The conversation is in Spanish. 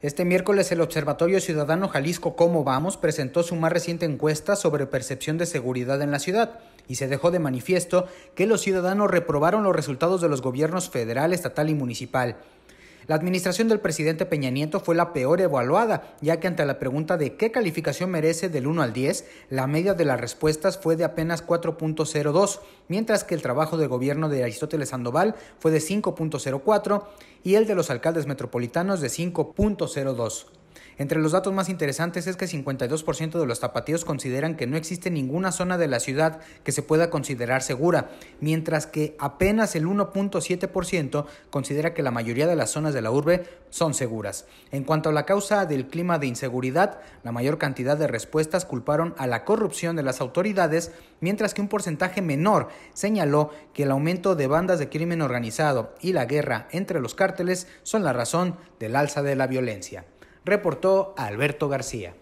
Este miércoles el Observatorio Ciudadano Jalisco Cómo Vamos presentó su más reciente encuesta sobre percepción de seguridad en la ciudad y se dejó de manifiesto que los ciudadanos reprobaron los resultados de los gobiernos federal, estatal y municipal. La administración del presidente Peña Nieto fue la peor evaluada, ya que ante la pregunta de qué calificación merece del 1 al 10, la media de las respuestas fue de apenas 4.02, mientras que el trabajo de gobierno de Aristóteles Sandoval fue de 5.04 y el de los alcaldes metropolitanos de 5.02. Entre los datos más interesantes es que 52% de los tapatíos consideran que no existe ninguna zona de la ciudad que se pueda considerar segura, mientras que apenas el 1.7% considera que la mayoría de las zonas de la urbe son seguras. En cuanto a la causa del clima de inseguridad, la mayor cantidad de respuestas culparon a la corrupción de las autoridades, mientras que un porcentaje menor señaló que el aumento de bandas de crimen organizado y la guerra entre los cárteles son la razón del alza de la violencia reportó Alberto García.